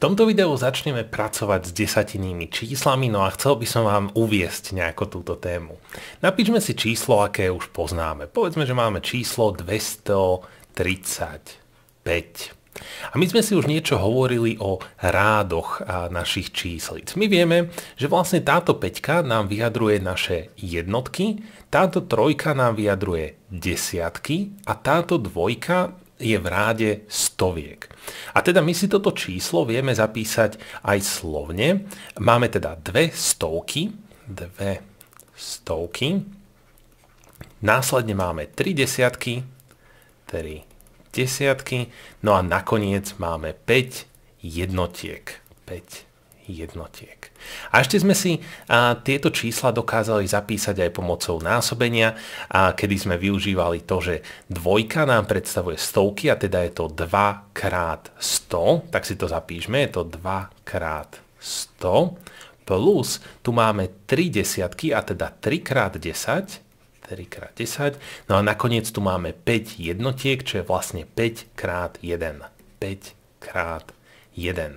tomto videu začneme pracovať s desatinnými číslami, no a chcel by som vám uviesť nejako túto tému. Napíšme si číslo, aké už poznáme. Povedzme, že máme číslo 235. A my sme si už niečo hovorili o rádoch našich číslic. My vieme, že vlastne táto peťka nám vyjadruje naše jednotky, táto trojka nám vyjadruje desiatky a táto dvojka je v ráde stoviek. A teda my si toto číslo vieme zapísať aj slovne. Máme teda dve stovky, dve stovky, následne máme tri desiatky, tri desiatky, no a nakoniec máme 5 jednotiek. 5 jednotiek. A ešte sme si a, tieto čísla dokázali zapísať aj pomocou násobenia, a, kedy sme využívali to, že dvojka nám predstavuje stovky a teda je to 2 krát 100, tak si to zapíšme, je to 2 krát 100, plus tu máme 3 desiatky a teda 3 krát 10, 3x10. No a nakoniec tu máme 5 jednotiek, čo je vlastne 5 krát 1. 5 krát 1.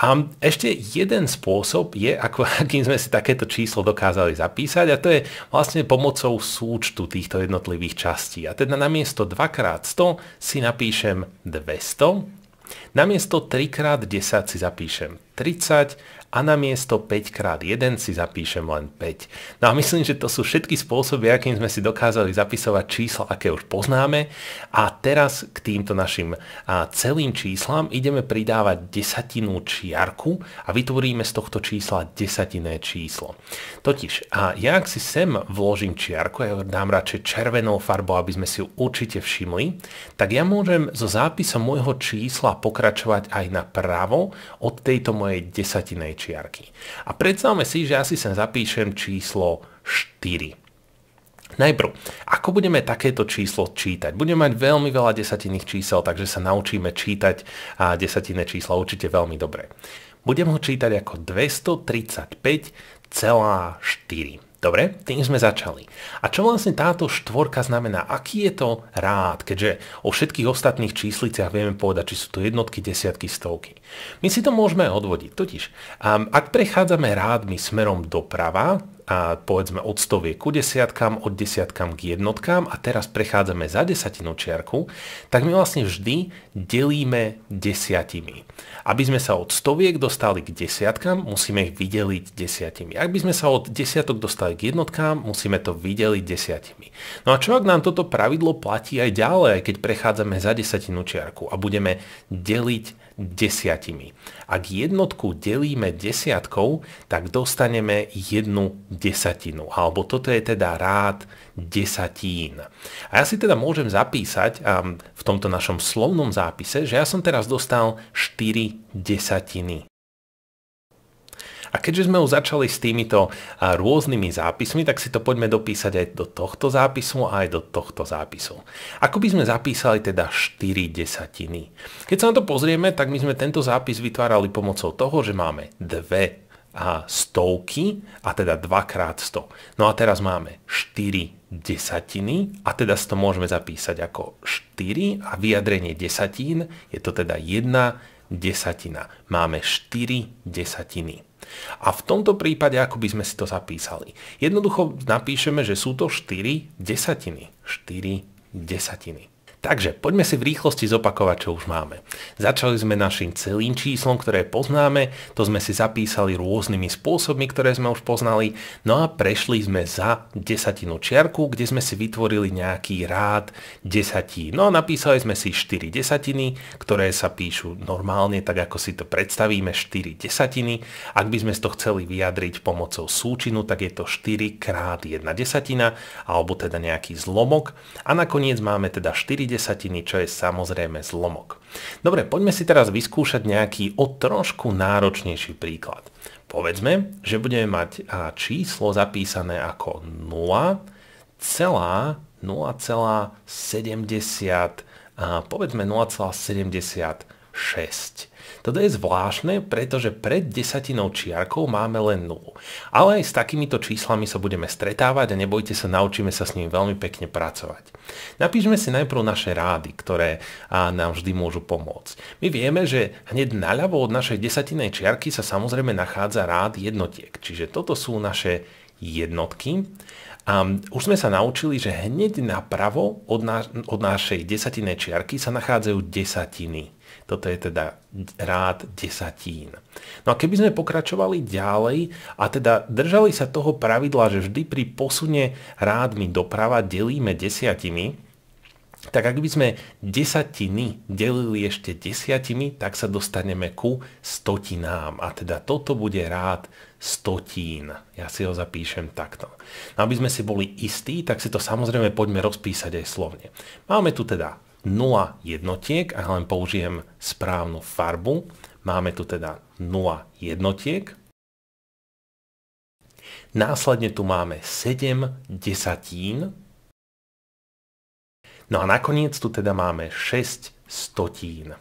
A ešte jeden spôsob je, ako, akým sme si takéto číslo dokázali zapísať a to je vlastne pomocou súčtu týchto jednotlivých častí. A teda namiesto 2x100 si napíšem 200, namiesto 3x10 si zapíšem 30 a na miesto 5x1 si zapíšem len 5. No a myslím, že to sú všetky spôsoby, akým sme si dokázali zapisovať čísla, aké už poznáme a teraz k týmto našim celým číslam ideme pridávať desatinu čiarku a vytvoríme z tohto čísla desatiné číslo. Totiž, a ja ak si sem vložím čiarku, ja dám radšej červenou farbou, aby sme si ju určite všimli, tak ja môžem so zápisom môjho čísla pokračovať aj na pravo od tejto mojej desatinej čiarky. A predstavme si, že asi sem zapíšem číslo 4. Najprv, ako budeme takéto číslo čítať? Budeme mať veľmi veľa desatinných čísel, takže sa naučíme čítať desatinné čísla určite veľmi dobre. Budem ho čítať ako 235,4. Dobre, tým sme začali. A čo vlastne táto štvorka znamená? Aký je to rád, keďže o všetkých ostatných čísliciach vieme povedať, či sú to jednotky, desiatky, stovky. My si to môžeme odvodiť. Totiž, um, ak prechádzame rádmi smerom doprava, a povedzme od stoviek ku desiatkám, od desiatkám k jednotkám a teraz prechádzame za desatinu čiarku, tak my vlastne vždy delíme desiatimi. Aby sme sa od stoviek dostali k desiatkám, musíme ich vydeliť desiatimi. Ak by sme sa od desiatok dostali k jednotkám, musíme to vydeliť desiatimi. No a čo ak nám toto pravidlo platí aj ďalej, keď prechádzame za desatinu čiarku a budeme deliť desiatimi. Ak jednotku delíme desiatkou, tak dostaneme jednu desatinu. Alebo toto je teda rád desatín. A ja si teda môžem zapísať ehm, v tomto našom slovnom zápise, že ja som teraz dostal 4 desatiny. A keďže sme už začali s týmito rôznymi zápismi, tak si to poďme dopísať aj do tohto zápisu a aj do tohto zápisu. Ako by sme zapísali teda 4 desatiny? Keď sa na to pozrieme, tak my sme tento zápis vytvárali pomocou toho, že máme dve a stovky, a teda 2 krát 100. No a teraz máme 4 desatiny, a teda to môžeme zapísať ako 4 a vyjadrenie desatín je to teda 1 desatina. Máme 4 desatiny. A v tomto prípade, ako by sme si to zapísali? Jednoducho napíšeme, že sú to 4 desatiny. 4 desatiny. Takže poďme si v rýchlosti zopakovať, čo už máme. Začali sme našim celým číslom, ktoré poznáme, to sme si zapísali rôznymi spôsobmi, ktoré sme už poznali, no a prešli sme za desatinu čiarku, kde sme si vytvorili nejaký rád desatí. No a napísali sme si 4 desatiny, ktoré sa píšu normálne, tak ako si to predstavíme, 4 desatiny. Ak by sme to chceli vyjadriť pomocou súčinu, tak je to 4 krát 1 desatina, alebo teda nejaký zlomok. A nakoniec máme teda 4 desatiny, čo je samozrejme zlomok. Dobre, poďme si teraz vyskúšať nejaký o trošku náročnejší príklad. Povedzme, že budeme mať číslo zapísané ako 0,0,70 povedzme 0,70 6. Toto je zvláštne, pretože pred desatinou čiarkou máme len 0. Ale aj s takýmito číslami sa budeme stretávať a nebojte sa, naučíme sa s nimi veľmi pekne pracovať. Napíšme si najprv naše rády, ktoré nám vždy môžu pomôcť. My vieme, že hneď naľavo od našej desatinej čiarky sa samozrejme nachádza rád jednotiek, čiže toto sú naše jednotky. A už sme sa naučili, že hneď napravo od, na, od našej desatinej čiarky sa nachádzajú desatiny. Toto je teda rád desatín. No a keby sme pokračovali ďalej a teda držali sa toho pravidla, že vždy pri posune rádmi doprava delíme desiatimi, tak ak by sme desatiny delili ešte desiatimi, tak sa dostaneme ku stotinám. A teda toto bude rád stotín. Ja si ho zapíšem takto. No aby sme si boli istí, tak si to samozrejme poďme rozpísať aj slovne. Máme tu teda 0 jednotiek, a len použijem správnu farbu. Máme tu teda 0 jednotiek. Následne tu máme 7 desatín. No a nakoniec tu teda máme 6 stotín.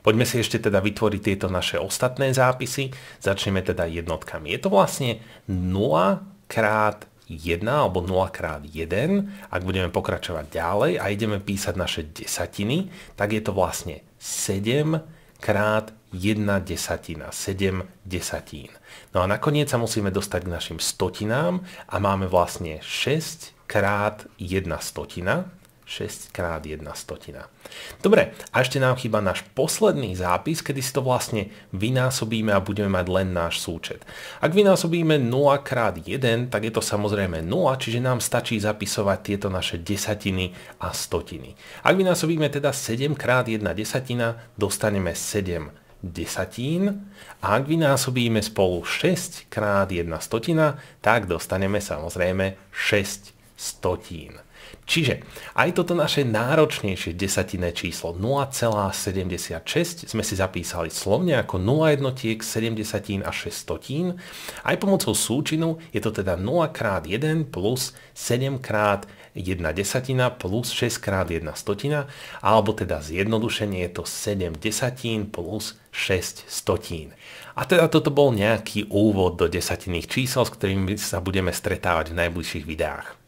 Poďme si ešte teda vytvoriť tieto naše ostatné zápisy. Začneme teda jednotkami. Je to vlastne 0 krát 1 alebo 0 krát 1, ak budeme pokračovať ďalej a ideme písať naše desatiny, tak je to vlastne 7 krát 1 desatina, 7 desatín. No a nakoniec sa musíme dostať k našim stotinám a máme vlastne 6 krát 1 stotina, 6 krát 1 stotina. Dobre, a ešte nám chýba náš posledný zápis, kedy si to vlastne vynásobíme a budeme mať len náš súčet. Ak vynásobíme 0 krát 1, tak je to samozrejme 0, čiže nám stačí zapisovať tieto naše desatiny a stotiny. Ak vynásobíme teda 7 krát 1 desatina, dostaneme 7 desatín a ak vynásobíme spolu 6 krát 1 stotina, tak dostaneme samozrejme 6 stotín. Čiže aj toto naše náročnejšie desatinné číslo 0,76 sme si zapísali slovne ako 0 jednotiek, 70 a 6 stotín. Aj pomocou súčinu je to teda 0 krát 1 plus 7 krát 1 desatina plus 6 krát 1 stotina, alebo teda zjednodušenie je to 7 desatín plus 6 stotín. A teda toto bol nejaký úvod do desatinných čísel, s ktorými sa budeme stretávať v najbližších videách.